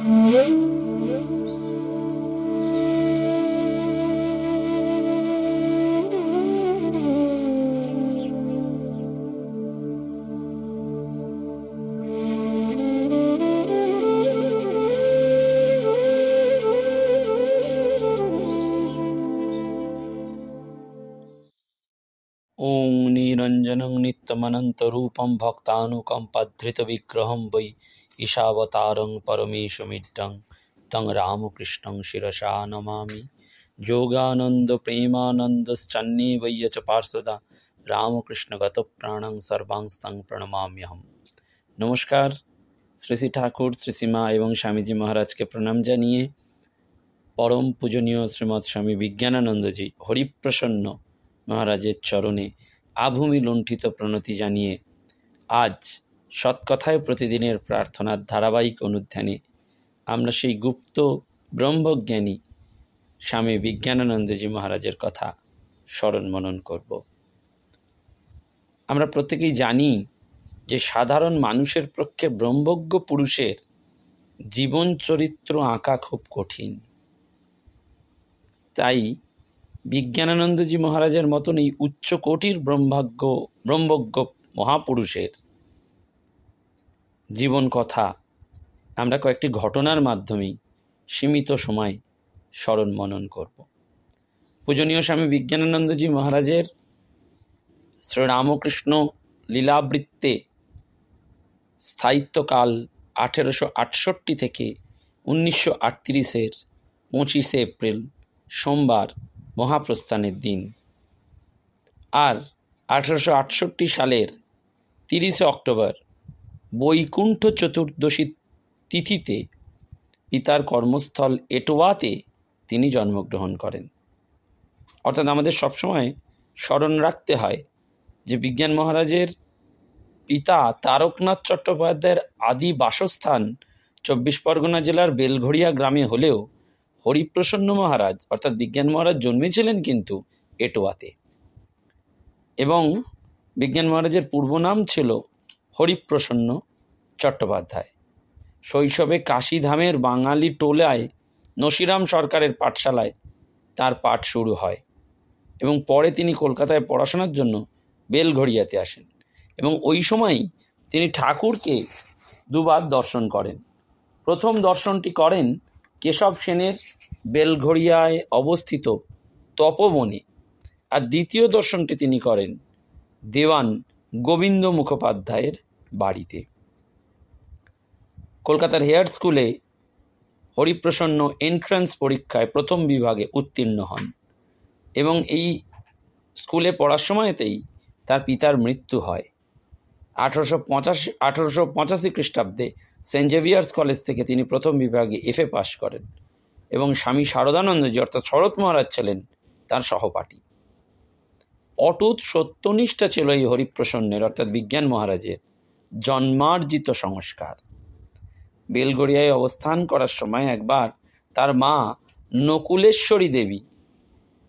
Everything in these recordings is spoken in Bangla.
ॐ निरञ्जनं नित्यमनन्तरूपं भक्तानुकम्पाधृतविग्रहं वै ঈশাবতারং পরমেশমিড্ডং তং রামকৃষ্ণং শিরসা নমামি যোগানন্দ প্রেমানন্দশ্চন্নে বৈয় চ পার্শ্বদা গত প্রাণং সর্বাংস্তং প্রণমাম্যহম নমস্কার শ্রী শ্রী ঠাকুর শ্রীসীমা এবং স্বামীজি মহারাজকে প্রণাম জানিয়ে পরম পূজনীয় শ্রীমৎ স্বামী বিজ্ঞানানন্দজি হরিপ্রসন্ন মহারাজের চরণে আভূমি লুণ্ঠিত প্রণতি জানিয়ে আজ সৎকথায় প্রতিদিনের প্রার্থনার ধারাবাহিক অনুধ্যানে আমরা সেই গুপ্ত ব্রহ্মজ্ঞানী স্বামী বিজ্ঞানানন্দজি মহারাজের কথা স্মরণ মনন করব আমরা প্রত্যেকেই জানি যে সাধারণ মানুষের পক্ষে ব্রহ্মজ্ঞ পুরুষের জীবন চরিত্র আঁকা খুব কঠিন তাই বিজ্ঞানানন্দজি মহারাজের মতন এই উচ্চকোটির ব্রহ্মাজ্ঞ ব্রহ্মজ্ঞ মহাপুরুষের জীবন কথা আমরা কয়েকটি ঘটনার মাধ্যমেই সীমিত সময় স্মরণ মনন করব পূজনীয় স্বামী বিজ্ঞানানন্দজি মহারাজের শ্রীরামকৃষ্ণ লীলাবৃত্তে স্থায়িত্বকাল আঠেরোশো আটষট্টি থেকে উনিশশো আটত্রিশের পঁচিশে এপ্রিল সোমবার মহাপ্রস্থানের দিন আর আঠেরোশো আটষট্টি সালের তিরিশে অক্টোবর বৈকুণ্ঠ চতুর্দশী তিথিতে পিতার কর্মস্থল এটোয়াতে তিনি জন্মগ্রহণ করেন অর্থাৎ আমাদের সবসময় স্মরণ রাখতে হয় যে বিজ্ঞান মহারাজের পিতা তারকনাথ চট্টোপাধ্যায়ের আদি বাসস্থান চব্বিশ পরগনা জেলার বেলঘড়িয়া গ্রামে হলেও হরিপ্রসন্ন মহারাজ অর্থাৎ বিজ্ঞান মহারাজ জন্মেছিলেন কিন্তু এটোয়াতে এবং বিজ্ঞান মহারাজের পূর্ব নাম ছিল হরিপ্রসন্ন চট্টোপাধ্যায় শৈশবে কাশিধামের বাঙালি টোলায় নসিরাম সরকারের পাঠশালায় তার পাঠ শুরু হয় এবং পরে তিনি কলকাতায় পড়াশোনার জন্য বেলঘড়িয়াতে আসেন এবং ওই সময়ই তিনি ঠাকুরকে দুবার দর্শন করেন প্রথম দর্শনটি করেন কেশব সেনের বেলঘড়িয়ায় অবস্থিত তপবনে আর দ্বিতীয় দর্শনটি তিনি করেন দেওয়ান গোবিন্দ মুখোপাধ্যায়ের বাড়িতে কলকাতার হেয়ার স্কুলে হরিপ্রসন্ন এন্ট্রান্স পরীক্ষায় প্রথম বিভাগে উত্তীর্ণ হন এবং এই স্কুলে পড়ার সময়তেই তার পিতার মৃত্যু হয় আঠারোশো পঁচাশি আঠারোশো পঁচাশি খ্রিস্টাব্দে সেন্ট জেভিয়ার্স কলেজ থেকে তিনি প্রথম বিভাগে এফএ পাশ করেন এবং স্বামী শারদানন্দজি অর্থাৎ শরৎ মহারাজ ছিলেন তার সহপাঠী অটুত সত্যনিষ্ঠা ছিল এই হরিপ্রসন্নের অর্থাৎ বিজ্ঞান মহারাজের জন্মার্জিত সংস্কার বেলগড়িয়ায় অবস্থান করার সময় একবার তার মা নকুলেশ্বরী দেবী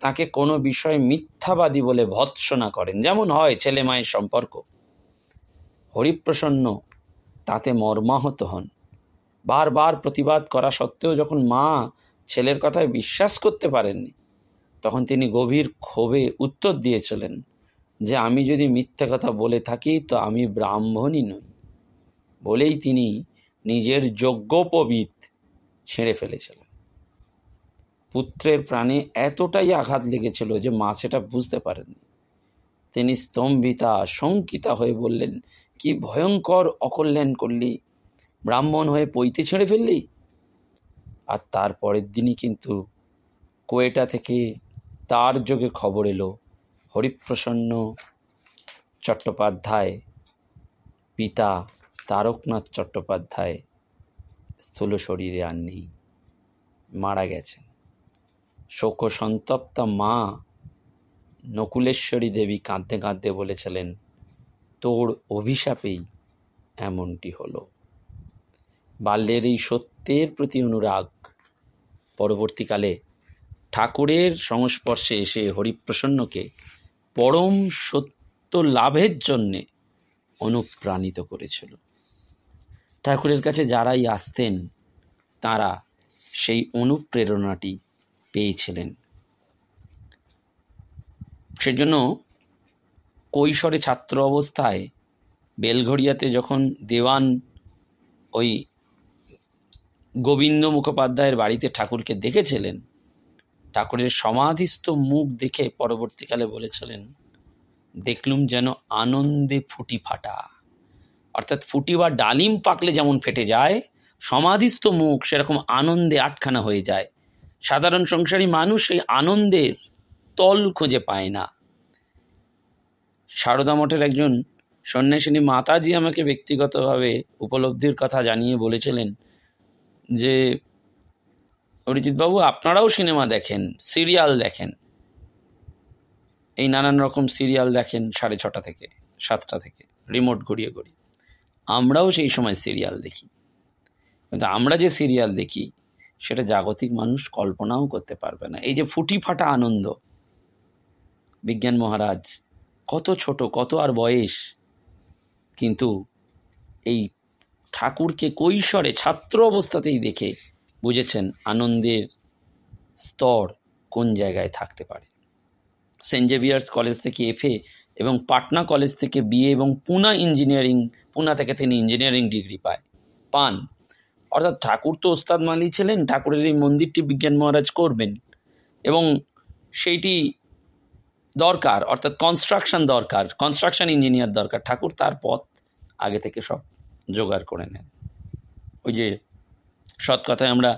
তাকে কোনো বিষয় মিথ্যাবাদী বলে ভৎসনা করেন যেমন হয় ছেলে মায়ের সম্পর্ক হরিপ্রসন্ন তাতে মর্মাহত হন বারবার প্রতিবাদ করা সত্ত্বেও যখন মা ছেলের কথায় বিশ্বাস করতে পারেননি তখন তিনি গভীর ক্ষোভে উত্তর দিয়েছিলেন যে আমি যদি মিথ্যা কথা বলে থাকি তো আমি ব্রাহ্মণই নই বলেই তিনি নিজের যজ্ঞোপবিত ছেঁড়ে ফেলেছিলেন পুত্রের প্রাণে এতটাই আঘাত লেগেছিল যে মা সেটা বুঝতে পারেননি তিনি স্তম্ভিতা শঙ্কিতা হয়ে বললেন কি ভয়ঙ্কর অকল্যাণ করলি ব্রাহ্মণ হয়ে পৈতে ছেড়ে ফেললি আর তার পরের দিনই কিন্তু কোয়েটা থেকে তার যোগে খবর এলো হরিপ্রসন্ন চট্টোপাধ্যায় পিতা তারকনাথ চট্টোপাধ্যায় স্থূল শরীরে আর নেই মারা গেছেন শোকসন্তপ্ত মা নকুলেশ্বরী দেবী কাঁদতে কাঁদতে বলেছিলেন তোর অভিশাপেই এমনটি হলো বাল্যের এই সত্যের প্রতি অনুরাগ পরবর্তীকালে ঠাকুরের সংস্পর্শে এসে হরিপ্রসন্নকে পরম সত্য লাভের জন্যে অনুপ্রাণিত করেছিল ঠাকুরের কাছে যারাই আসতেন তারা সেই অনুপ্রেরণাটি পেয়েছিলেন সেজন্য কৈশোরে ছাত্র অবস্থায় বেলঘড়িয়াতে যখন দেওয়ান ওই গোবিন্দ মুখোপাধ্যায়ের বাড়িতে ঠাকুরকে দেখেছিলেন ঠাকুরের সমাধিস্থ মুখ দেখে পরবর্তীকালে বলেছিলেন দেখলুম যেন আনন্দে ফুটি ফাটা অর্থাৎ ফুটি বা ডালিম পাকলে যেমন ফেটে যায় সমাধিস্থ মুখ সেরকম আনন্দে আটখানা হয়ে যায় সাধারণ সংসারী মানুষ সেই আনন্দের তল খুঁজে পায় না সারদা মঠের একজন সন্ন্যাসিনী মাতাজি আমাকে ব্যক্তিগতভাবে উপলব্ধির কথা জানিয়ে বলেছিলেন যে অরিজিৎবাবু আপনারাও সিনেমা দেখেন সিরিয়াল দেখেন এই নানান রকম সিরিয়াল দেখেন সাড়ে ছটা থেকে সাতটা থেকে রিমোট গড়িয়ে গড়িয়ে আমরাও সেই সময় সিরিয়াল দেখি কিন্তু আমরা যে সিরিয়াল দেখি সেটা জাগতিক মানুষ কল্পনাও করতে পারবে না এই যে ফুটি ফাটা আনন্দ বিজ্ঞান মহারাজ কত ছোট কত আর বয়স কিন্তু এই ঠাকুরকে কৈশরে ছাত্র অবস্থাতেই দেখে বুঝেছেন আনন্দের স্তর কোন জায়গায় থাকতে পারে সেন্ট জেভিয়ার্স কলেজ থেকে এফএ এবং পাটনা কলেজ থেকে বিএ এবং পুনা ইঞ্জিনিয়ারিং পুনা থেকে তিনি ইঞ্জিনিয়ারিং ডিগ্রি পায় পান অর্থাৎ ঠাকুর তো ওস্তাদ মালি ছিলেন ঠাকুরের এই মন্দিরটি বিজ্ঞান মহারাজ করবেন এবং সেইটি দরকার অর্থাৎ কনস্ট্রাকশন দরকার কনস্ট্রাকশন ইঞ্জিনিয়ার দরকার ঠাকুর তার পথ আগে থেকে সব জোগাড় করে নেন ওই যে সৎ কথায় আমরা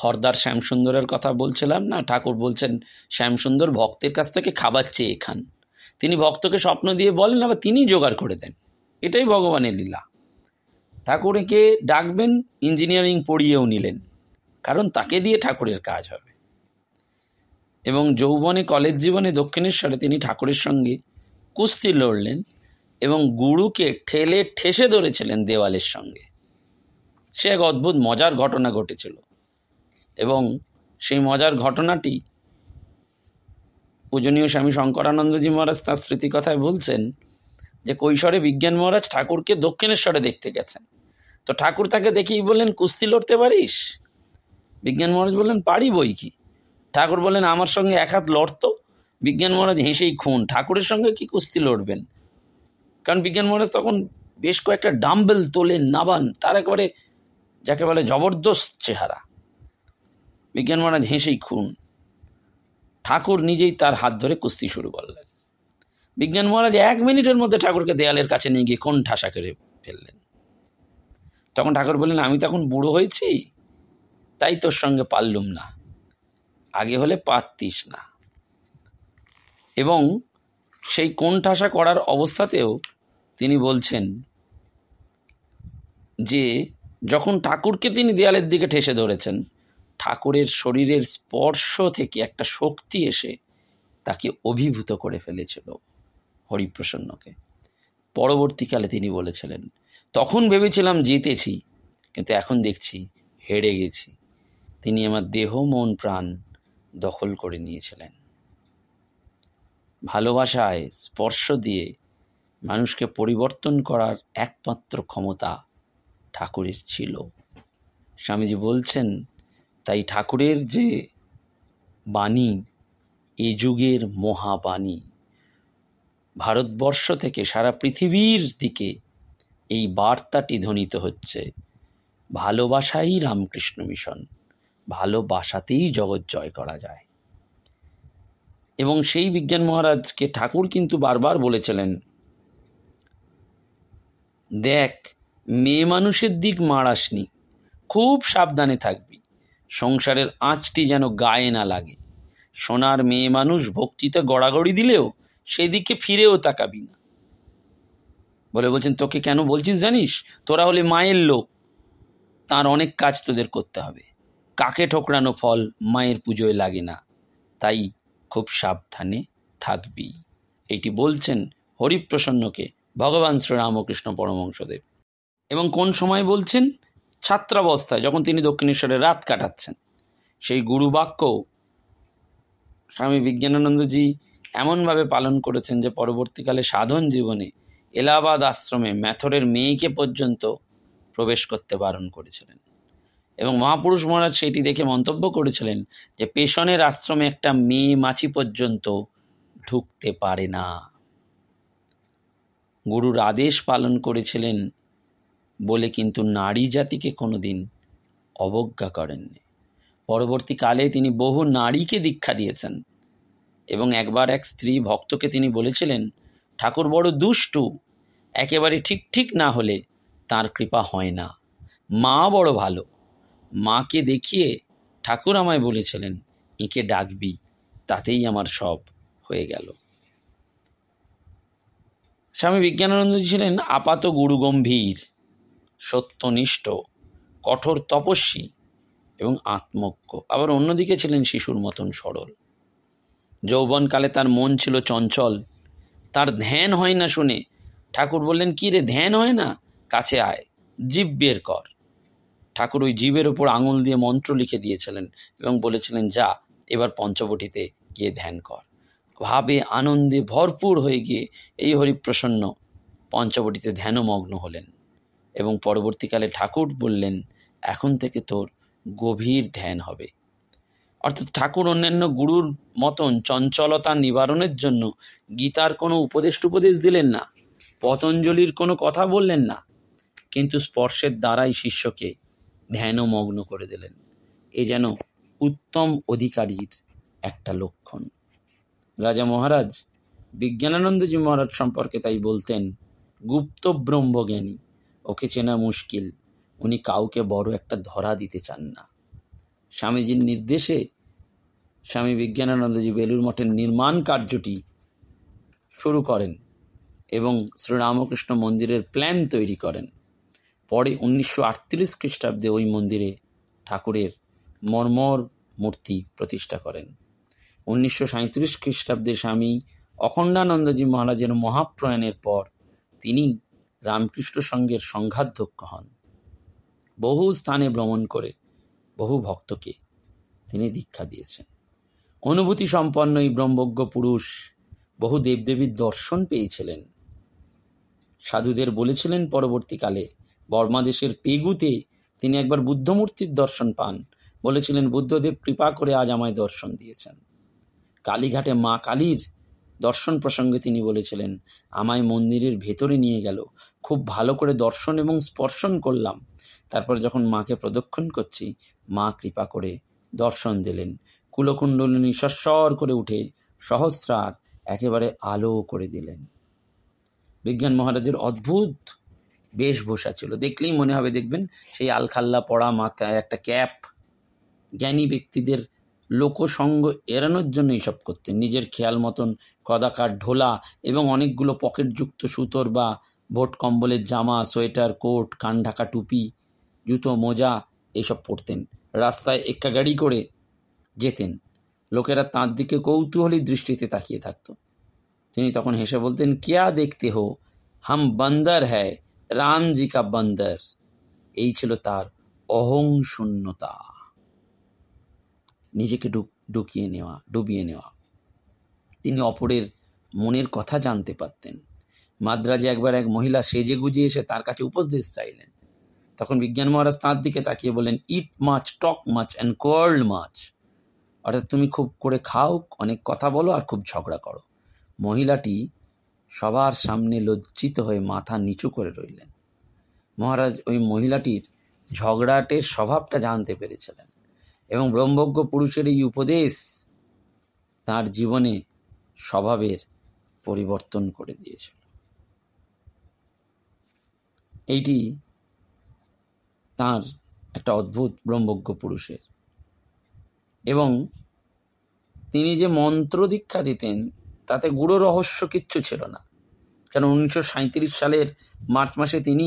খর্দার শ্যামসুন্দরের কথা বলছিলাম না ঠাকুর বলছেন শ্যামসুন্দর ভক্তের কাছ থেকে খাবার চেয়ে খান তিনি ভক্তকে স্বপ্ন দিয়ে বলেন আবার তিনি জোগাড় করে দেন এটাই ভগবানের লীলা ঠাকুরকে ডাকবেন ইঞ্জিনিয়ারিং পড়িয়েও নিলেন কারণ তাকে দিয়ে ঠাকুরের কাজ হবে এবং যৌবনে কলেজ জীবনে দক্ষিণেশ্বরে তিনি ঠাকুরের সঙ্গে কুস্তি লড়লেন এবং গুরুকে ঠেলে ঠেসে ধরেছিলেন দেওয়ালের সঙ্গে সে এক অদ্ভুত মজার ঘটনা ঘটেছিল এবং সেই মজার ঘটনাটি পূজনীয় স্বামী শঙ্করানন্দজি মহারাজ তার স্মৃতিকথায় বলছেন যে কৈশোরে বিজ্ঞান মহারাজ ঠাকুরকে দক্ষিণেশ্বরে দেখতে গেছেন তো ঠাকুর তাকে দেখেই বললেন কুস্তি লড়তে পারিস বিজ্ঞান মহারাজ বললেন পারি বই কি ঠাকুর বললেন আমার সঙ্গে এক হাত লড়তো বিজ্ঞান মহারাজ হেসেই খুন ঠাকুরের সঙ্গে কি কুস্তি লড়বেন কারণ বিজ্ঞান মহারাজ তখন বেশ কয়েকটা ডাম্বেল তোলেন নাবান তার একবারে যাকে বলে জবরদস্ত চেহারা বিজ্ঞান মহারাজ মানে হেসেই খুন ঠাকুর নিজেই তার হাত ধরে কুস্তি শুরু করলেন বিজ্ঞান মহারাজ এক মিনিটের মধ্যে ঠাকুরকে দেয়ালের কাছে নিয়ে গিয়ে কোন ঠাসা করে ফেললেন তখন ঠাকুর বললেন আমি তখন বুড়ো হয়েছি তাই তোর সঙ্গে পারলুম না আগে হলে পারতিস না এবং সেই কোন ঠাসা করার অবস্থাতেও তিনি বলছেন যে যখন ঠাকুরকে তিনি দেয়ালের দিকে ঠেসে ধরেছেন ঠাকুরের শরীরের স্পর্শ থেকে একটা শক্তি এসে তাকে অভিভূত করে ফেলেছিল হরিপ্রসন্নকে পরবর্তীকালে তিনি বলেছিলেন তখন ভেবেছিলাম জিতেছি কিন্তু এখন দেখছি হেরে গেছি তিনি আমার দেহ মন প্রাণ দখল করে নিয়েছিলেন ভালোবাসায় স্পর্শ দিয়ে মানুষকে পরিবর্তন করার একমাত্র ক্ষমতা ঠাকুরের ছিল স্বামীজি বলছেন তাই ঠাকুরের যে বাণী এ যুগের মহাবাণী ভারতবর্ষ থেকে সারা পৃথিবীর দিকে এই বার্তাটি ধ্বনিত হচ্ছে ভালোবাসাই রামকৃষ্ণ মিশন ভালোবাসাতেই জগৎ জয় করা যায় এবং সেই বিজ্ঞান মহারাজকে ঠাকুর কিন্তু বারবার বলেছিলেন দেখ মেয়ে মানুষের দিক মারাসনি খুব সাবধানে থাকবি সংসারের আঁচটি যেন গায়ে না লাগে সোনার মেয়ে মানুষ ভক্তিতে গড়াগড়ি দিলেও সেদিকে ফিরেও তাকাবি না বলে বলছেন তোকে কেন বলছিস জানিস তোরা হলে মায়ের লোক তার অনেক কাজ তোদের করতে হবে কাকে ঠোকরানো ফল মায়ের পুজোয় লাগে না তাই খুব সাবধানে থাকবি এটি বলছেন হরিপ্রসন্নকে ভগবান শ্রী রামকৃষ্ণ পরমহংসদেব এবং কোন সময় বলছেন ছাত্রাবস্থায় যখন তিনি দক্ষিণেশ্বরে রাত কাটাচ্ছেন সেই গুরু বাক্য স্বামী বিজ্ঞানানন্দজি এমনভাবে পালন করেছেন যে পরবর্তীকালে সাধন জীবনে এলাহাবাদ আশ্রমে ম্যাথরের মেয়েকে পর্যন্ত প্রবেশ করতে বারণ করেছিলেন এবং মহাপুরুষ মহারাজ সেটি দেখে মন্তব্য করেছিলেন যে পেশনের আশ্রমে একটা মেয়ে মাছি পর্যন্ত ঢুকতে পারে না গুরুর আদেশ পালন করেছিলেন বলে কিন্তু নারী জাতিকে কোনো দিন অবজ্ঞা করেননি পরবর্তীকালে তিনি বহু নারীকে দীক্ষা দিয়েছেন এবং একবার এক স্ত্রী ভক্তকে তিনি বলেছিলেন ঠাকুর বড় দুষ্টু একেবারে ঠিক ঠিক না হলে তার কৃপা হয় না মা বড় ভালো মাকে দেখিয়ে ঠাকুর আমায় বলেছিলেন এঁকে ডাকবি তাতেই আমার সব হয়ে গেল স্বামী বিজ্ঞানানন্দ ছিলেন আপাত গুরুগম্ভীর সত্যনিষ্ঠ কঠোর তপস্বী এবং আত্মজ্ঞ আবার অন্যদিকে ছিলেন শিশুর মতন সরল যৌবনকালে তার মন ছিল চঞ্চল তার ধ্যান হয় না শুনে ঠাকুর বললেন কী রে ধ্যান হয় না কাছে আয় জীব বের কর ঠাকুর ওই জীবের ওপর আঙুল দিয়ে মন্ত্র লিখে দিয়েছিলেন এবং বলেছিলেন যা এবার পঞ্চবটিতে গিয়ে ধ্যান কর ভাবে আনন্দে ভরপুর হয়ে গিয়ে এই হরিপ্রসন্ন পঞ্চবটিতে ধ্যানমগ্ন হলেন এবং পরবর্তীকালে ঠাকুর বললেন এখন থেকে তোর গভীর ধ্যান হবে অর্থাৎ ঠাকুর অন্যান্য গুরুর মতন চঞ্চলতা নিবারণের জন্য গীতার কোনো উপদেশ উপদেশ দিলেন না পতঞ্জলির কোনো কথা বললেন না কিন্তু স্পর্শের দ্বারাই শিষ্যকে ধ্যানমগ্ন করে দিলেন এ যেন উত্তম অধিকারীর একটা লক্ষণ রাজা মহারাজ বিজ্ঞানানন্দজি মহারাজ সম্পর্কে তাই বলতেন গুপ্ত ব্রহ্মজ্ঞানী ওকে চেনা মুশকিল উনি কাউকে বড় একটা ধরা দিতে চান না স্বামীজির নির্দেশে স্বামী বিজ্ঞানানন্দজি বেলুর মঠের নির্মাণ কার্যটি শুরু করেন এবং শ্রীরামকৃষ্ণ মন্দিরের প্ল্যান তৈরি করেন পরে উনিশশো আটত্রিশ খ্রিস্টাব্দে ওই মন্দিরে ঠাকুরের মর্মর মূর্তি প্রতিষ্ঠা করেন উনিশশো সাঁত্রিশ খ্রিস্টাব্দে স্বামী অখণ্ডানন্দজি মহারাজের মহাপ্রয়াণের পর তিনি রামকৃষ্ণ সঙ্গের সংঘাধ্যক্ষ হন বহু স্থানে ভ্রমণ করে বহু ভক্তকে তিনি দীক্ষা দিয়েছেন অনুভূতি সম্পন্ন এই ব্রহ্মজ্ঞ পুরুষ বহু দেবদেবীর দর্শন পেয়েছিলেন সাধুদের বলেছিলেন পরবর্তীকালে বর্মাদেশের পেগুতে তিনি একবার বুদ্ধমূর্তির দর্শন পান বলেছিলেন বুদ্ধদেব কৃপা করে আজ আমায় দর্শন দিয়েছেন কালীঘাটে মা কালীর দর্শন প্রসঙ্গে তিনি বলেছিলেন আমায় মন্দিরের ভেতরে নিয়ে গেল খুব ভালো করে দর্শন এবং স্পর্শন করলাম তারপর যখন মাকে প্রদক্ষিণ করছি মা কৃপা করে দর্শন দিলেন কুলকুণ্ডলিনী সস্বর করে উঠে সহস্রার একেবারে আলো করে দিলেন বিজ্ঞান মহারাজের অদ্ভুত বেশভূষা ছিল দেখলেই মনে হবে দেখবেন সেই আলখাল্লা পড়া মাথায় একটা ক্যাপ জ্ঞানী ব্যক্তিদের লোকসঙ্গ এড়ানোর জন্য এইসব করতেন নিজের খেয়াল মতন কদাকার ঢোলা এবং অনেকগুলো পকেটযুক্ত সুতোর বা ভোট কম্বলের জামা সোয়েটার কোট কান ঢাকা টুপি জুতো মোজা এসব পরতেন রাস্তায় এক্কা গাড়ি করে যেতেন লোকেরা তাঁর দিকে কৌতূহলী দৃষ্টিতে তাকিয়ে থাকত তিনি তখন হেসে বলতেন কেয়া দেখতে হো হাম বন্দর হ্যায় রামজি কা বন্দর এই ছিল তার অহংশূন্যতা নিজেকে ডুকিয়ে নেওয়া ডুবিয়ে নেওয়া তিনি অপরের মনের কথা জানতে পারতেন মাদ্রাজে একবার এক মহিলা সেজে গুজে এসে তার কাছে উপদেশ চাইলেন তখন বিজ্ঞান মহারাজ তাঁর দিকে তাকিয়ে বলেন ইট মাছ টক মাছ অ্যান্ড কোয়ার্ল্ড মাছ অর্থাৎ তুমি খুব করে খাও অনেক কথা বলো আর খুব ঝগড়া করো মহিলাটি সবার সামনে লজ্জিত হয়ে মাথা নিচু করে রইলেন মহারাজ ওই মহিলাটির ঝগড়াটের স্বভাবটা জানতে পেরেছিলেন এবং ব্রহ্মজ্ঞ পুরুষের এই উপদেশ তার জীবনে স্বভাবের পরিবর্তন করে দিয়েছিল এইটি তার একটা অদ্ভুত ব্রহ্মজ্ঞ পুরুষের এবং তিনি যে মন্ত্র দীক্ষা দিতেন তাতে গুড় রহস্য কিচ্ছু ছিল না কেন উনিশশো সাঁত্রিশ সালের মার্চ মাসে তিনি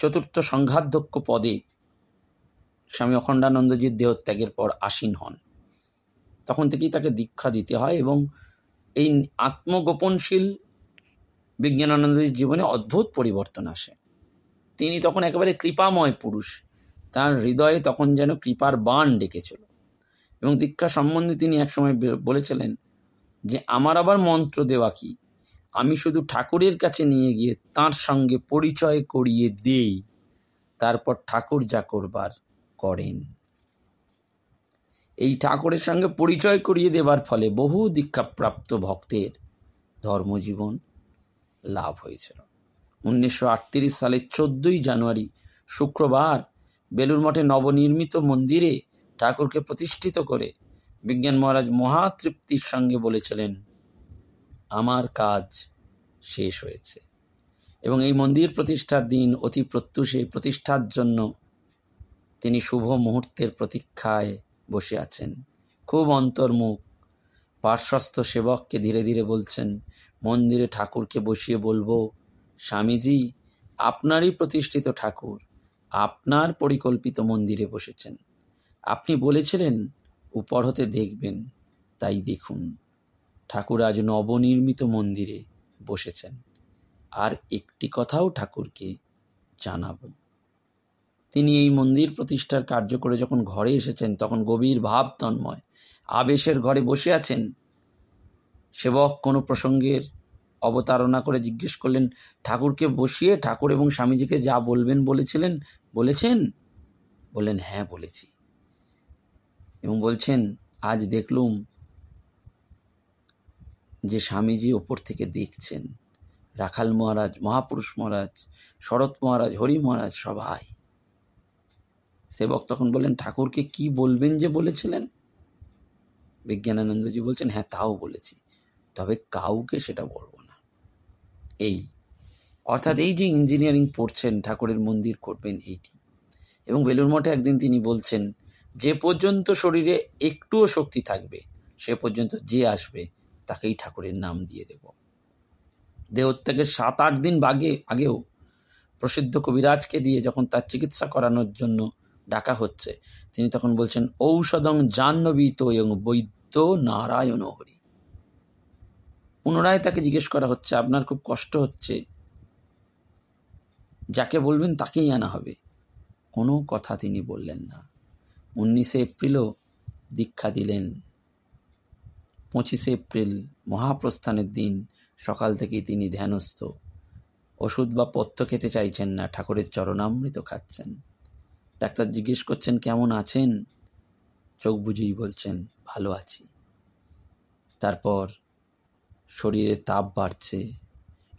চতুর্থ সংঘাধ্যক্ষ পদে স্বামী অখণ্ডানন্দজির দেহত্যাগের পর আসীন হন তখন থেকেই তাকে দীক্ষা দিতে হয় এবং এই আত্মগোপনশীল বিজ্ঞানানন্দজির জীবনে অদ্ভুত পরিবর্তন আসে তিনি তখন একেবারে কৃপাময় পুরুষ তার হৃদয়ে তখন যেন কৃপার বান ডেকেছিল এবং দীক্ষা সম্বন্ধে তিনি একসময় বলেছিলেন যে আমার আবার মন্ত্র দেওয়া কি আমি শুধু ঠাকুরের কাছে নিয়ে গিয়ে তার সঙ্গে পরিচয় করিয়ে দেই তারপর ঠাকুর যা করবার করেন এই ঠাকুরের সঙ্গে পরিচয় করিয়ে দেবার ফলে বহু দীক্ষাপ্রাপ্ত ভক্তের ধর্মজীবন লাভ হয়েছিল উনিশশো সালের চোদ্দই জানুয়ারি শুক্রবার বেলুর মঠে নবনির্মিত মন্দিরে ঠাকুরকে প্রতিষ্ঠিত করে বিজ্ঞান মহারাজ মহাতৃপ্তির সঙ্গে বলেছিলেন আমার কাজ শেষ হয়েছে এবং এই মন্দির প্রতিষ্ঠার দিন অতি প্রত্যুষে প্রতিষ্ঠার জন্য তিনি শুভ মুহূর্তের প্রতীক্ষায় বসে আছেন খুব অন্তর্মুখ পার্শ্বস্থ সেবককে ধীরে ধীরে বলছেন মন্দিরে ঠাকুরকে বসিয়ে বলবো স্বামীজি আপনারই প্রতিষ্ঠিত ঠাকুর আপনার পরিকল্পিত মন্দিরে বসেছেন আপনি বলেছিলেন উপর হতে দেখবেন তাই দেখুন ঠাকুর আজ নবনির্মিত মন্দিরে বসেছেন আর একটি কথাও ঠাকুরকে জানাবো তিনি এই মন্দির প্রতিষ্ঠার কার্য করে যখন ঘরে এসেছেন তখন গভীর ভাব তন্ময় আবেশের ঘরে বসে আছেন সেবক কোনো প্রসঙ্গের অবতারণা করে জিজ্ঞেস করলেন ঠাকুরকে বসিয়ে ঠাকুর এবং স্বামীজিকে যা বলবেন বলেছিলেন বলেছেন বললেন হ্যাঁ বলেছি এবং বলছেন আজ দেখলুম যে স্বামীজি ওপর থেকে দেখছেন রাখাল মহারাজ মহাপুরুষ মহারাজ শরৎ মহারাজ হরি মহারাজ সবাই সেবক তখন বলেন ঠাকুরকে কি বলবেন যে বলেছিলেন বিজ্ঞানানন্দজি বলছেন হ্যাঁ তাও বলেছি তবে কাউকে সেটা বলবো না এই অর্থাৎ এই যে ইঞ্জিনিয়ারিং পড়ছেন ঠাকুরের মন্দির করবেন এইটি এবং বেলুর মঠে একদিন তিনি বলছেন যে পর্যন্ত শরীরে একটুও শক্তি থাকবে সে পর্যন্ত যে আসবে তাকেই ঠাকুরের নাম দিয়ে দেব দেহত্যাগের সাত আট দিন বাগে আগেও প্রসিদ্ধ কবিরাজকে দিয়ে যখন তার চিকিৎসা করানোর জন্য ডাকা হচ্ছে তিনি তখন বলছেন ঔষধং জাহ্নবী এবং বৈদ্য নারায়ণ হরি পুনরায় তাকে জিজ্ঞেস করা হচ্ছে আপনার খুব কষ্ট হচ্ছে যাকে বলবেন তাকেই আনা হবে কোনো কথা তিনি বললেন না উনিশে এপ্রিলও দীক্ষা দিলেন পঁচিশে এপ্রিল মহাপ্রস্থানের দিন সকাল থেকেই তিনি ধ্যানস্থ ওষুধ বা পথ্য খেতে চাইছেন না ঠাকুরের চরণামৃত খাচ্ছেন ডাক্তার জিজ্ঞেস করছেন কেমন আছেন চোখ বুঝেই বলছেন ভালো আছি তারপর শরীরে তাপ বাড়ছে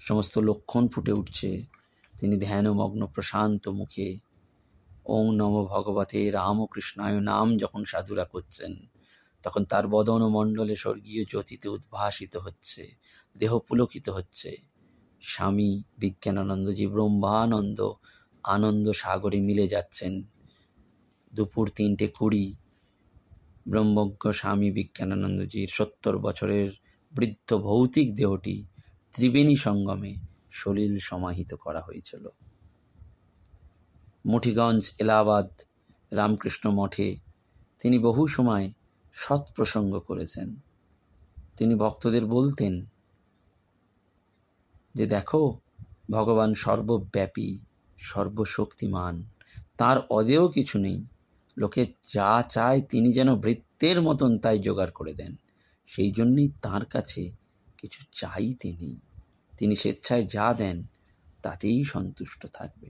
সমস্ত লক্ষণ ফুটে উঠছে তিনি ধ্যানমগ্ন প্রশান্ত মুখে ওং নম ভগবতে রামকৃষ্ণায় নাম যখন সাধুরা করছেন তখন তার বদন ও মণ্ডলে স্বর্গীয় জ্যোতিতে উদ্ভাসিত হচ্ছে দেহ পুলকিত হচ্ছে স্বামী বিজ্ঞানানন্দজি ব্রহ্মানন্দ আনন্দ সাগরে মিলে যাচ্ছেন দুপুর তিনটে কুড়ি ব্রহ্মজ্ঞ স্বামী বিজ্ঞানানন্দজির সত্তর বছরের বৃদ্ধ ভৌতিক দেহটি ত্রিবেণী সঙ্গমে সলিল সমাহিত করা হয়েছিল মুঠিগঞ্জ এলাহাবাদ রামকৃষ্ণ মঠে তিনি বহু সময় সৎ প্রসঙ্গ করেছেন তিনি ভক্তদের বলতেন যে দেখো ভগবান সর্বব্যাপী সর্বশক্তিমান তার অদেও কিছু নেই লোকে যা চায় তিনি যেন বৃত্তের মতন তাই জোগাড় করে দেন সেই জন্যেই তার কাছে কিছু চাই তিনি তিনি স্বেচ্ছায় যা দেন তাতেই সন্তুষ্ট থাকবে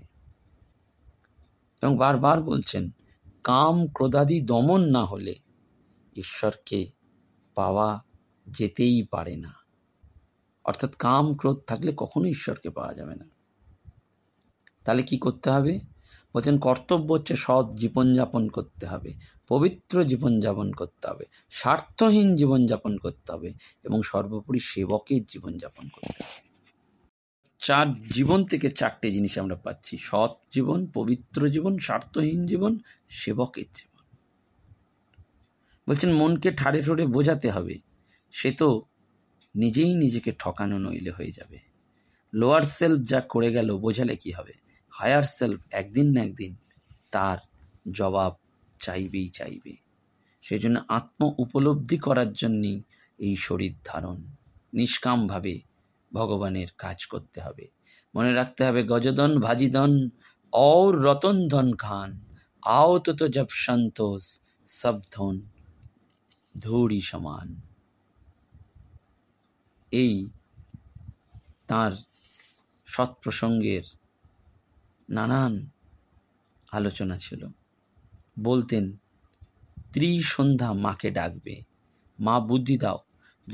এবং বারবার বলছেন কাম ক্রোধাদি দমন না হলে ঈশ্বরকে পাওয়া যেতেই পারে না অর্থাৎ কাম ক্রোধ থাকলে কখনো ঈশ্বরকে পাওয়া যাবে না তাহলে কি করতে হবে বলছেন কর্তব্য হচ্ছে সৎ জীবনযাপন করতে হবে পবিত্র জীবনযাপন করতে হবে স্বার্থহীন জীবনযাপন করতে হবে এবং সর্বোপরি সেবকের জীবনযাপন করতে হবে চার জীবন থেকে চারটে জিনিস আমরা পাচ্ছি সৎ জীবন পবিত্র জীবন স্বার্থহীন জীবন সেবকের জীবন বলছেন মনকে ঠাড়ে ঠোড়ে বোঝাতে হবে সে তো নিজেই নিজেকে ঠকানো নইলে হয়ে যাবে লোয়ার সেলফ যা করে গেল বোঝালে কি হবে হায়ার সেলফ একদিন না একদিন তার জবাব চাইবেই চাইবে সেই জন্য আত্ম উপলব্ধি করার জন্যেই এই শরীর ধারণ নিষ্কামভাবে ভগবানের কাজ করতে হবে মনে রাখতে হবে গজদন ভাজিদন অর রতন ধন খান আওতত তত জব সন্তোষ সব ধন ধৌড়ি সমান এই তার সৎপ্রসঙ্গের নানান আলোচনা ছিল বলতেন ত্রিসন্ধ্যা মাকে ডাকবে মা বুদ্ধি দাও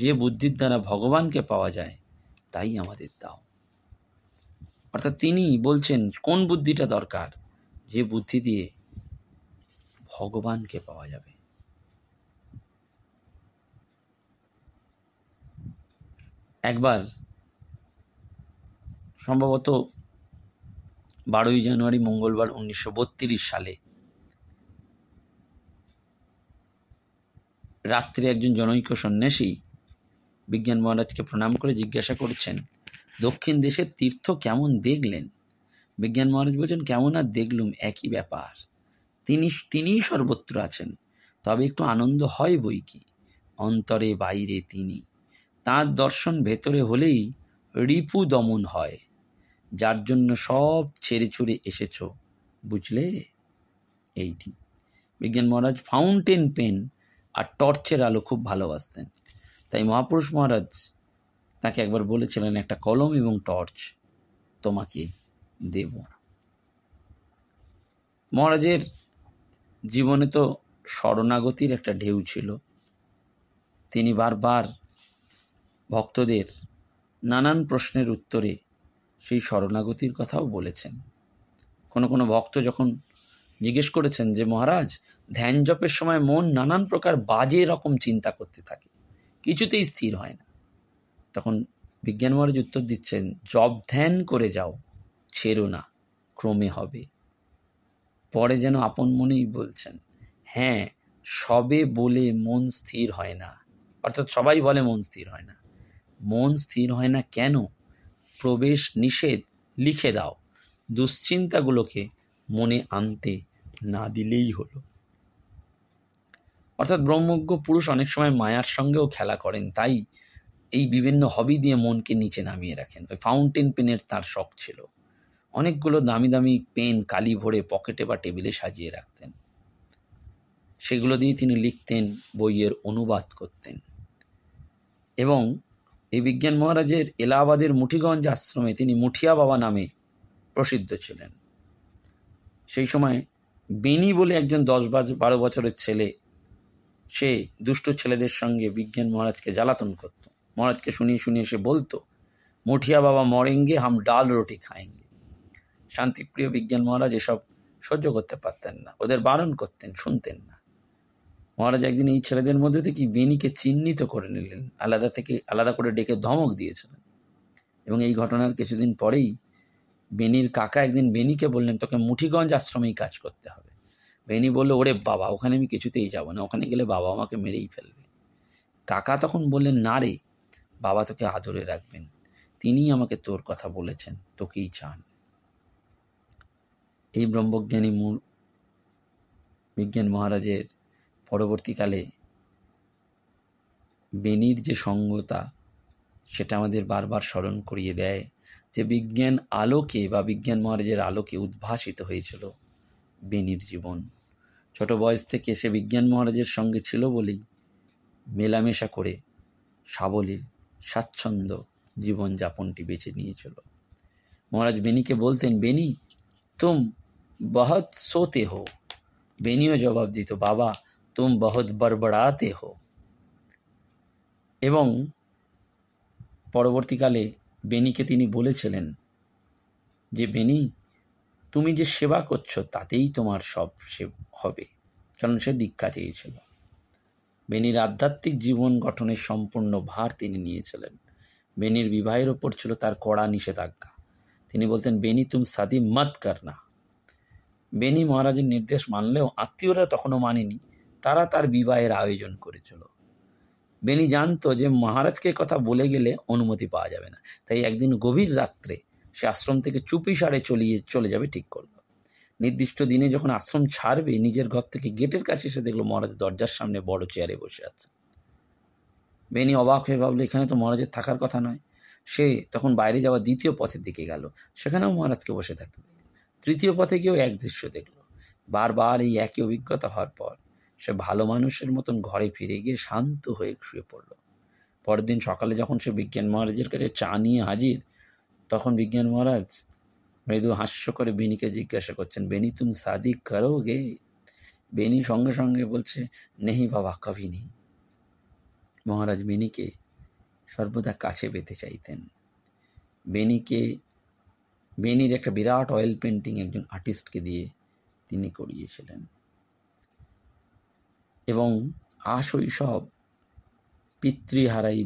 যে বুদ্ধির দ্বারা ভগবানকে পাওয়া যায় তাই আমাদের দাও অর্থাৎ তিনি বলছেন কোন বুদ্ধিটা দরকার যে বুদ্ধি দিয়ে ভগবানকে পাওয়া যাবে একবার সম্ভবত বারোই জানুয়ারি মঙ্গলবার উনিশশো সালে রাত্রে একজন জনৈক সন্ন্যাসী বিজ্ঞান মহারাজকে প্রণাম করে জিজ্ঞাসা করছেন দক্ষিণ দেশের তীর্থ কেমন দেখলেন বিজ্ঞান মহারাজ বলছেন কেমন আর দেখলুম একই ব্যাপার তিনি তিনিই সর্বত্র আছেন তবে একটু আনন্দ হয় বই কি অন্তরে বাইরে তিনি তাঁর দর্শন ভেতরে হলেই রিপু দমন হয় যার জন্য সব ছেড়ে ছুড়ে এসেছ বুঝলে এইটি বিজ্ঞান মহারাজ ফাউন্টেন পেন আর টর্চের আলো খুব ভালোবাসতেন তাই মহাপুরুষ মহারাজ তাকে একবার বলেছিলেন একটা কলম এবং টর্চ তোমাকে দেব মহারাজের জীবনে তো শরণাগতির একটা ঢেউ ছিল তিনি বারবার ভক্তদের নানান প্রশ্নের উত্তরে সেই শরণাগতির কথাও বলেছেন কোনো কোনো ভক্ত যখন জিজ্ঞেস করেছেন যে মহারাজ ধ্যান জপের সময় মন নানান প্রকার বাজে রকম চিন্তা করতে থাকে কিছুতেই স্থির হয় না তখন বিজ্ঞান মহারাজ উত্তর দিচ্ছেন জব ধ্যান করে যাও ছেড়ো না ক্রমে হবে পরে যেন আপন মনেই বলছেন হ্যাঁ সবে বলে মন স্থির হয় না অর্থাৎ সবাই বলে মন স্থির হয় না মন স্থির হয় না কেন প্রবেশ নিষেধ লিখে দাও দুশ্চিন্তাগুলোকে মনে আনতে না দিলেই হলো অর্থাৎ ব্রহ্মজ্ঞ পুরুষ অনেক সময় মায়ার সঙ্গেও খেলা করেন তাই এই বিভিন্ন হবি দিয়ে মনকে নিচে নামিয়ে রাখেন ওই ফাউন্টেন পেনের তার শখ ছিল অনেকগুলো দামি দামি পেন কালি ভরে পকেটে বা টেবিলে সাজিয়ে রাখতেন সেগুলো দিয়ে তিনি লিখতেন বইয়ের অনুবাদ করতেন এবং এই বিজ্ঞান মহারাজের এলাহাবাদের মুঠিগঞ্জ আশ্রমে তিনি মুঠিয়া বাবা নামে প্রসিদ্ধ ছিলেন সেই সময় বেনি বলে একজন দশ বারো বছরের ছেলে সে দুষ্ট ছেলেদের সঙ্গে বিজ্ঞান মহারাজকে জ্বালাতন করত মহারাজকে শুনিয়ে শুনিয়ে সে বলতো মুঠিয়া বাবা মরেঙ্গে হাম ডাল রুটি খায়েঙ্গে শান্তিপ্রিয় বিজ্ঞান মহারাজ এসব সহ্য করতে পারতেন না ওদের বারণ করতেন শুনতেন না মহারাজ একদিন এই ছেলেদের মধ্যে থেকে বেনিকে চিহ্নিত করে নিলেন আলাদা থেকে আলাদা করে ডেকে ধমক দিয়েছিলেন এবং এই ঘটনার কিছুদিন পরেই বেনির কাকা একদিন বেনিকে বললেন তোকে মুঠিগঞ্জ আশ্রমেই কাজ করতে হবে বেনি বলল ওরে বাবা ওখানে আমি কিছুতেই যাব না ওখানে গেলে বাবা আমাকে মেরেই ফেলবে কাকা তখন বললেন না রে বাবা তোকে আদরে রাখবেন তিনি আমাকে তোর কথা বলেছেন তোকেই চান এই ব্রহ্মজ্ঞানী মূল বিজ্ঞান মহারাজের পরবর্তীকালে বেনির যে সঙ্গতা সেটা আমাদের বারবার স্মরণ করিয়ে দেয় যে বিজ্ঞান আলোকে বা বিজ্ঞান মহারাজের আলোকে উদ্ভাসিত হয়েছিল বেনির জীবন ছোট বয়স থেকে সে বিজ্ঞান মহারাজের সঙ্গে ছিল বলেই মেলামেশা করে সাবলীল স্বাচ্ছন্দ্য জীবনযাপনটি বেছে নিয়েছিল মহারাজ বেনিকে বলতেন বেনি তুম বহৎ সোতে হো বেনিও জবাব দিত বাবা তুম बहुत বড়বড়াতে হো এবং পরবর্তীকালে বেনিকে তিনি বলেছিলেন যে বেনি তুমি যে সেবা করছো তাতেই তোমার সব সে হবে কারণ সে দীক্ষা চেয়েছিল বেনির আধ্যাত্মিক জীবন গঠনের সম্পূর্ণ ভার তিনি নিয়েছিলেন বেনির বিবাহের ওপর ছিল তার কড়া নিষেধাজ্ঞা তিনি বলতেন বেনি তুম সাদি মত কর না বেনি মহারাজের নির্দেশ মানলেও আত্মীয়রা তখনও মানেনি তারা তার বিবাহের আয়োজন করেছিল বেনি জানতো যে মহারাজকে কথা বলে গেলে অনুমতি পাওয়া যাবে না তাই একদিন গভীর রাত্রে সে আশ্রম থেকে চুপি সারে চলিয়ে চলে যাবে ঠিক করলো নির্দিষ্ট দিনে যখন আশ্রম ছাড়বে নিজের ঘর থেকে গেটের কাছে এসে দেখলো মহারাজ দরজার সামনে বড় চেয়ারে বসে আছে বেনি অবাক হয়ে ভাবলো এখানে তো মহারাজের থাকার কথা নয় সে তখন বাইরে যাওয়া দ্বিতীয় পথের দিকে গেল সেখানেও মহারাজকে বসে থাকতে তৃতীয় পথে গিয়েও এক দৃশ্য দেখলো বারবার এই একই অভিজ্ঞতা হওয়ার পর সে ভালো মানুষের মতন ঘরে ফিরে গিয়ে শান্ত হয়ে শুয়ে পড়ল পরের দিন সকালে যখন সে বিজ্ঞান মহারাজের কাছে চা নিয়ে হাজির তখন বিজ্ঞান মহারাজ মৃদু হাস্য করে বেনিকে জিজ্ঞাসা করছেন বেনি তুম সাদিক করো গে বেনি সঙ্গে সঙ্গে বলছে নেহি বাবা কভি নেই মহারাজ বেনিকে সর্বদা কাছে পেতে চাইতেন বেনিকে বেনির একটা বিরাট অয়েল পেন্টিং একজন আর্টিস্টকে দিয়ে তিনি করিয়েছিলেন এবং আশৈশব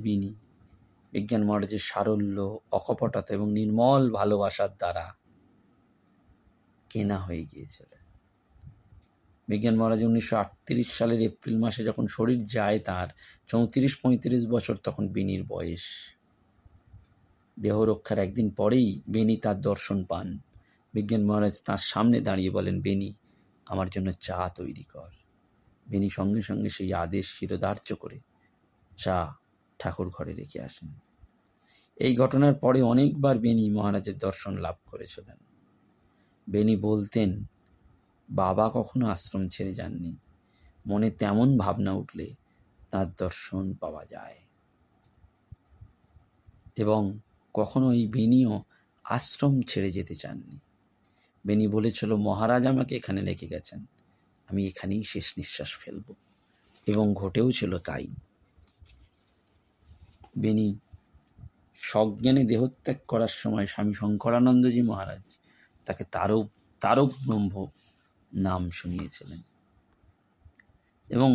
বিনি বিজ্ঞান মহারাজের সারল্য অকপটতা এবং নির্মল ভালোবাসার দ্বারা কেনা হয়ে গিয়েছিল বিজ্ঞান মহারাজ উনিশশো সালের এপ্রিল মাসে যখন শরীর যায় তার চৌত্রিশ পঁয়ত্রিশ বছর তখন বিনির বয়স দেহ রক্ষার একদিন পরেই বেনি তার দর্শন পান বিজ্ঞান মহারাজ তার সামনে দাঁড়িয়ে বলেন বেনি আমার জন্য চা তৈরি কর বেনি সঙ্গে সঙ্গে সেই আদেশ শিরোধার্য করে চা ঠাকুর ঘরে রেখে আসেন এই ঘটনার পরে অনেকবার বেনি মহারাজের দর্শন লাভ করেছিলেন বেনি বলতেন বাবা কখনো আশ্রম ছেড়ে যাননি মনে তেমন ভাবনা উঠলে তার দর্শন পাওয়া যায় এবং কখনো এই বেনিও আশ্রম ছেড়ে যেতে চাননি বেনি বলেছিল মহারাজ আমাকে এখানে রেখে গেছেন আমি এখানেই শেষ নিঃশ্বাস ফেলব এবং ঘটেও ছিল তাই বেনি সজ্ঞানে দেহত্যাগ করার সময় স্বামী শঙ্করানন্দজি মহারাজ তাকে তারব তারব ব্রহ্ম নাম শুনিয়েছিলেন এবং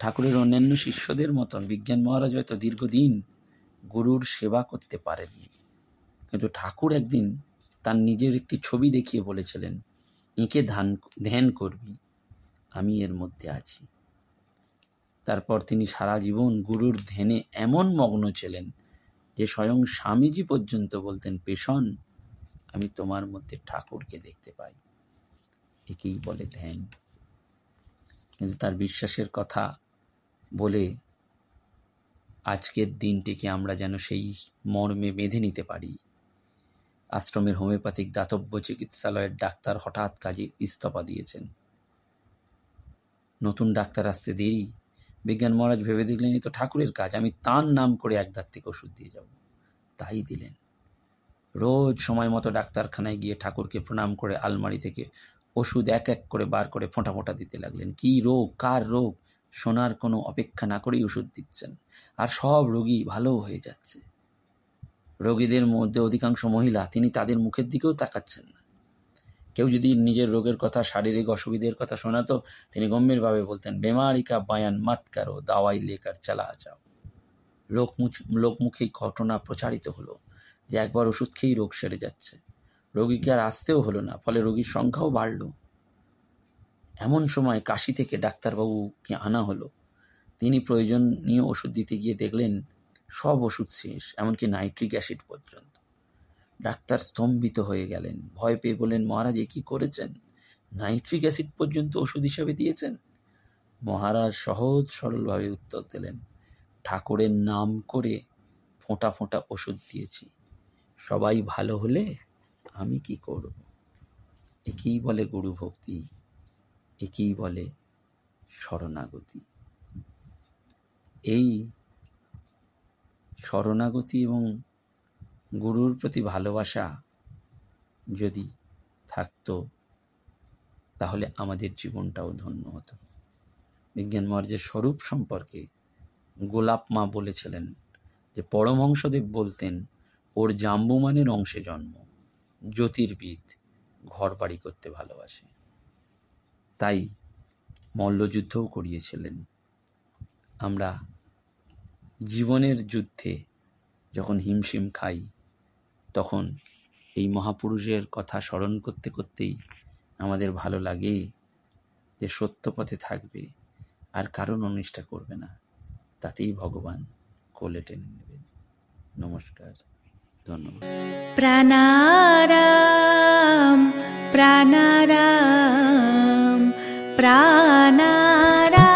ঠাকুরের অন্যান্য শিষ্যদের মতন বিজ্ঞান মহারাজ হয়তো দীর্ঘদিন গুরুর সেবা করতে পারেননি কিন্তু ঠাকুর একদিন তার নিজের একটি ছবি দেখিয়ে বলেছিলেন এঁকে ধ্যান ধ্যান করবি আমি এর মধ্যে আছি তারপর তিনি সারা জীবন গুরুর ধ্যানে এমন মগ্ন ছিলেন যে স্বয়ং স্বামীজি পর্যন্ত বলতেন পেশন আমি তোমার মধ্যে ঠাকুরকে দেখতে পাই একেই বলে ধ্যান কিন্তু তার বিশ্বাসের কথা বলে আজকের দিনটিকে আমরা যেন সেই মর্মে বেঁধে নিতে পারি আশ্রমের হোমিওপ্যাথিক দাতব্য চিকিৎসালয়ের ডাক্তার হঠাৎ কাজে ইস্তফা দিয়েছেন নতুন ডাক্তার আসতে দেরি বিজ্ঞান মহারাজ ভেবে দেখলেন তো ঠাকুরের কাজ আমি তার নাম করে এক থেকে ওষুধ দিয়ে যাব তাই দিলেন রোজ সময় মতো ডাক্তারখানায় গিয়ে ঠাকুরকে প্রণাম করে আলমারি থেকে ওষুধ এক এক করে বার করে ফোঁটা ফোঁটা দিতে লাগলেন কি রোগ কার রোগ শোনার কোনো অপেক্ষা না করেই ওষুধ দিচ্ছেন আর সব রোগী ভালো হয়ে যাচ্ছে রোগীদের মধ্যে অধিকাংশ মহিলা তিনি তাদের মুখের দিকেও তাকাচ্ছেন না কেউ যদি নিজের রোগের কথা শারীরিক অসুবিধের কথা শোনাতো তিনি গম্ভীরভাবে বলতেন বেমারিকা বায়ান মাত কারো দাওয়াই লেকার চালা যাও লোকমুখ লোকমুখী ঘটনা প্রচারিত হলো যে একবার ওষুধ খেয়েই রোগ সেরে যাচ্ছে রোগীকে আর আসতেও হলো না ফলে রোগীর সংখ্যাও বাড়ল এমন সময় কাশি থেকে ডাক্তারবাবুকে আনা হলো তিনি প্রয়োজনীয় ওষুধ দিতে গিয়ে দেখলেন সব ওষুধ শেষ এমনকি নাইট্রিক অ্যাসিড পর্যন্ত ডাক্তার স্তম্ভিত হয়ে গেলেন ভয় পেয়ে বললেন মহারাজ এ কী করেছেন নাইট্রিক অ্যাসিড পর্যন্ত ওষুধ হিসাবে দিয়েছেন মহারাজ সহজ সরলভাবে উত্তর দিলেন ঠাকুরের নাম করে ফোঁটা ফোঁটা ওষুধ দিয়েছি সবাই ভালো হলে আমি কি করব একেই বলে গুরু ভক্তি একেই বলে শরণাগতি এই শরণাগতি এবং গুরুর প্রতি ভালোবাসা যদি থাকত তাহলে আমাদের জীবনটাও ধন্য হতো বিজ্ঞান যে স্বরূপ সম্পর্কে গোলাপ মা বলেছিলেন যে পরমহংসদেব বলতেন ওর জাম্বুমানের অংশে জন্ম জ্যোতির্বিদ ঘর বাড়ি করতে ভালোবাসে তাই মল্লযুদ্ধও করিয়েছিলেন আমরা জীবনের যুদ্ধে যখন হিমশিম খাই তখন এই মহাপুরুষের কথা স্মরণ করতে করতেই আমাদের ভালো লাগে যে সত্য পথে থাকবে আর কারণ অনিষ্ঠা করবে না তাতেই ভগবান কোলে টেনে নেবেন নমস্কার ধন্যবাদ প্রাণারাম প্রাণারাম প্রাণারাম